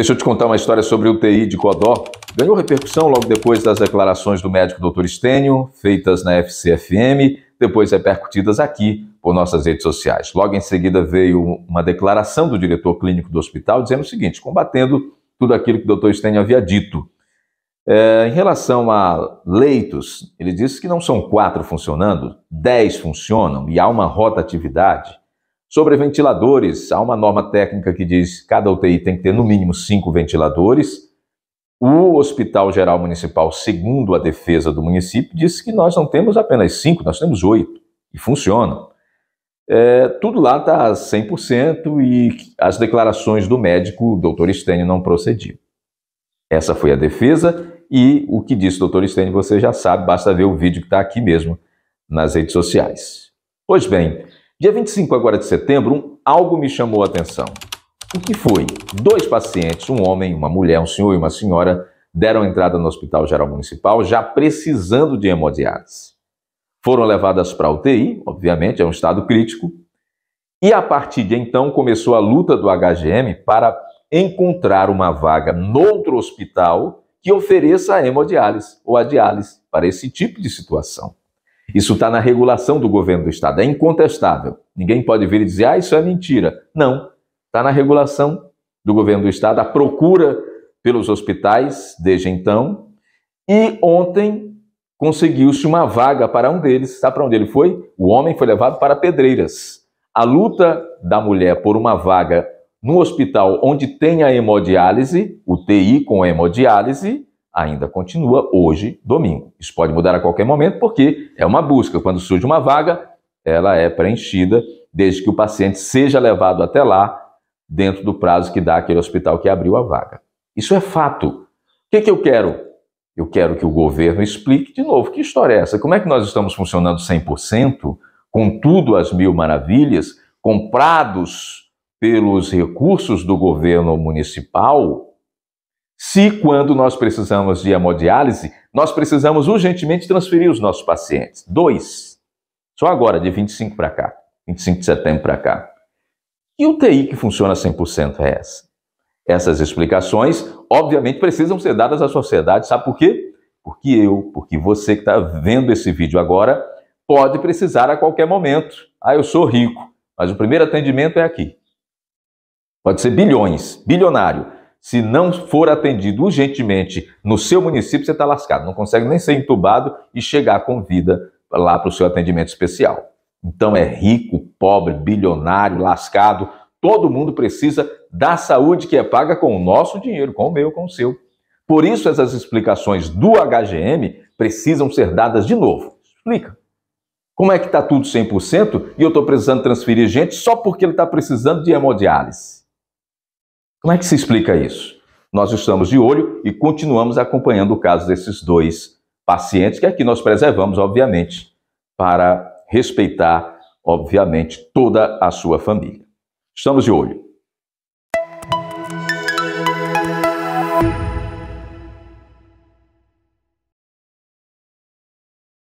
Deixa eu te contar uma história sobre o de Codó. Ganhou repercussão logo depois das declarações do médico Dr. Estênio, feitas na FCFM, depois repercutidas aqui por nossas redes sociais. Logo em seguida veio uma declaração do diretor clínico do hospital dizendo o seguinte, combatendo tudo aquilo que o Dr. Estênio havia dito. É, em relação a leitos, ele disse que não são quatro funcionando, dez funcionam e há uma rotatividade. Sobre ventiladores, há uma norma técnica que diz que cada UTI tem que ter no mínimo cinco ventiladores. O Hospital Geral Municipal, segundo a defesa do município, disse que nós não temos apenas cinco, nós temos oito, e funcionam. É, tudo lá está 100% e as declarações do médico, doutor Stênio, não procediam. Essa foi a defesa e o que disse o doutor Stênio você já sabe, basta ver o vídeo que está aqui mesmo nas redes sociais. Pois bem, Dia 25 agora de setembro, um, algo me chamou a atenção. O que foi? Dois pacientes, um homem, uma mulher, um senhor e uma senhora, deram entrada no Hospital Geral Municipal já precisando de hemodiálise. Foram levadas para a UTI, obviamente, é um estado crítico. E a partir de então começou a luta do HGM para encontrar uma vaga noutro hospital que ofereça a hemodiálise ou a diálise para esse tipo de situação. Isso está na regulação do governo do Estado, é incontestável. Ninguém pode vir e dizer, ah, isso é mentira. Não, está na regulação do governo do Estado, a procura pelos hospitais desde então. E ontem conseguiu-se uma vaga para um deles. Sabe para onde ele foi? O homem foi levado para Pedreiras. A luta da mulher por uma vaga no hospital onde tem a hemodiálise, o TI com a hemodiálise, ainda continua hoje, domingo. Isso pode mudar a qualquer momento, porque é uma busca. Quando surge uma vaga, ela é preenchida, desde que o paciente seja levado até lá, dentro do prazo que dá aquele hospital que abriu a vaga. Isso é fato. O que, é que eu quero? Eu quero que o governo explique de novo que história é essa. Como é que nós estamos funcionando 100%, com tudo às mil maravilhas, comprados pelos recursos do governo municipal, se quando nós precisamos de hemodiálise, nós precisamos urgentemente transferir os nossos pacientes. Dois. Só agora, de 25 para cá, 25 de setembro para cá. E o TI que funciona 100% é essa? Essas explicações, obviamente, precisam ser dadas à sociedade. Sabe por quê? Porque eu, porque você que está vendo esse vídeo agora, pode precisar a qualquer momento. Ah, eu sou rico, mas o primeiro atendimento é aqui. Pode ser bilhões, bilionário se não for atendido urgentemente no seu município, você está lascado. Não consegue nem ser entubado e chegar com vida lá para o seu atendimento especial. Então é rico, pobre, bilionário, lascado. Todo mundo precisa da saúde que é paga com o nosso dinheiro, com o meu, com o seu. Por isso, essas explicações do HGM precisam ser dadas de novo. Explica. Como é que está tudo 100% e eu estou precisando transferir gente só porque ele está precisando de hemodiálise? Como é que se explica isso? Nós estamos de olho e continuamos acompanhando o caso desses dois pacientes, que aqui nós preservamos, obviamente, para respeitar, obviamente, toda a sua família. Estamos de olho.